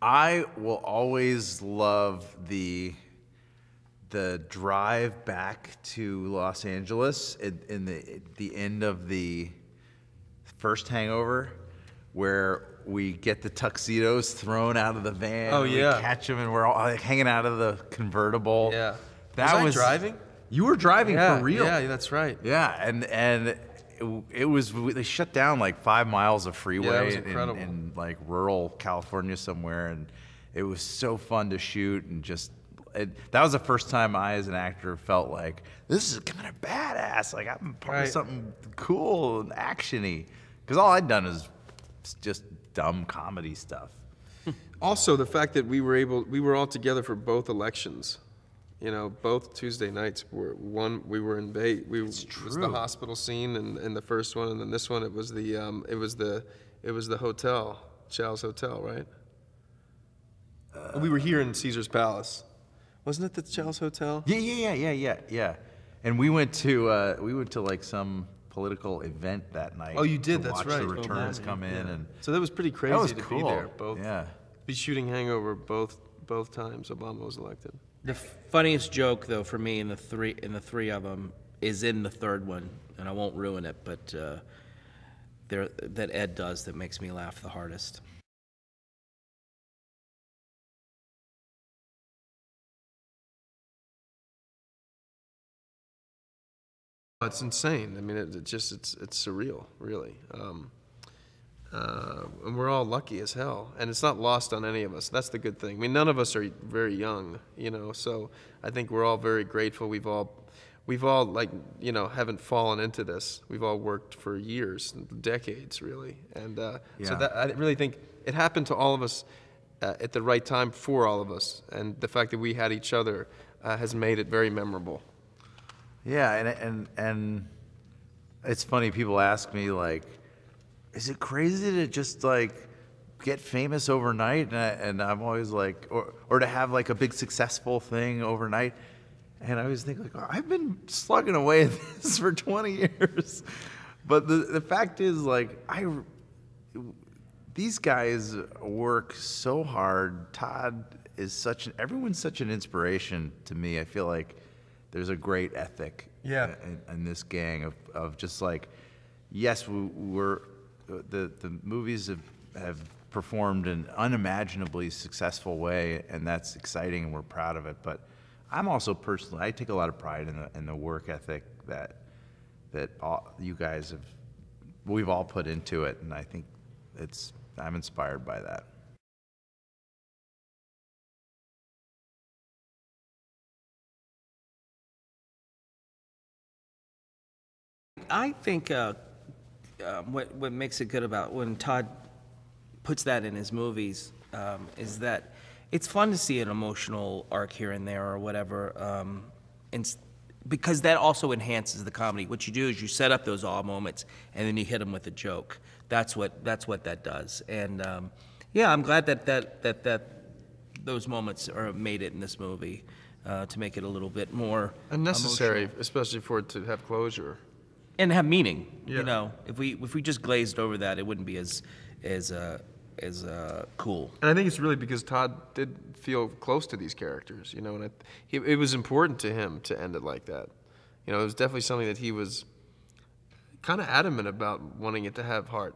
I will always love the the drive back to Los Angeles in, in the the end of the first Hangover, where we get the tuxedos thrown out of the van. Oh yeah, we catch them and we're all like, hanging out of the convertible. Yeah, that was, was driving. You were driving yeah, for real. Yeah, that's right. Yeah, and and it, it, was they shut down like five miles of freeway yeah, in, in, like rural California somewhere, and it was so fun to shoot and just. It, that was the first time I, as an actor, felt like this is kind of badass. Like I'm part right. of something cool and actiony, because all I'd done is just dumb comedy stuff. also, the fact that we were able, we were all together for both elections you know, both Tuesday nights were one. We were in Bay. We it's true. was the hospital scene, and, the first one, and then this one. It was the um, it was the it was the hotel, Chow's Hotel, right? Uh, we were here in Caesar's Palace, wasn't it? The Chow's Hotel. Yeah, yeah, yeah, yeah, yeah, yeah. And we went to uh, we went to like some political event that night. Oh, you did. that's watch right. The oh, returns oh, come in, and so that was pretty crazy that was to cool. be there. Both. Yeah. Be shooting Hangover both both times Obama was elected. The funniest joke, though, for me in the three in the three of them is in the third one, and I won't ruin it, but uh, there that Ed does that makes me laugh the hardest. It's insane. I mean, it, it just it's it's surreal, really. Um, uh, and we're all lucky as hell, and it's not lost on any of us. That's the good thing. I mean, none of us are very young, you know. So I think we're all very grateful. We've all, we've all like you know haven't fallen into this. We've all worked for years, decades, really. And uh, yeah. so that, I really think it happened to all of us uh, at the right time for all of us, and the fact that we had each other uh, has made it very memorable. Yeah, and and and it's funny. People ask me like is it crazy to just like get famous overnight? And, I, am always like, or, or to have like a big successful thing overnight. And I always think like, oh, I've been slugging away at this for 20 years. But the, the fact is like, I, these guys work so hard. Todd is such an, everyone's such an inspiration to me. I feel like there's a great ethic yeah. in, in this gang of, of just like, yes, we, we're the, the movies have, have performed an unimaginably successful way, and that's exciting, and we're proud of it. But I'm also personally, I take a lot of pride in the, in the work ethic that that all, you guys have, we've all put into it, and I think it's, I'm inspired by that. I think uh, um, what what makes it good about when Todd puts that in his movies um, is that it's fun to see an emotional arc here and there or whatever, um, and because that also enhances the comedy. What you do is you set up those awe moments and then you hit them with a joke. That's what that's what that does. And um, yeah, I'm glad that that that that those moments are made it in this movie uh, to make it a little bit more unnecessary, emotional. especially for it to have closure and have meaning. Yeah. You know, if we if we just glazed over that, it wouldn't be as as uh, as uh, cool. And I think it's really because Todd did feel close to these characters, you know, and it, he, it was important to him to end it like that. You know, it was definitely something that he was kind of adamant about wanting it to have heart.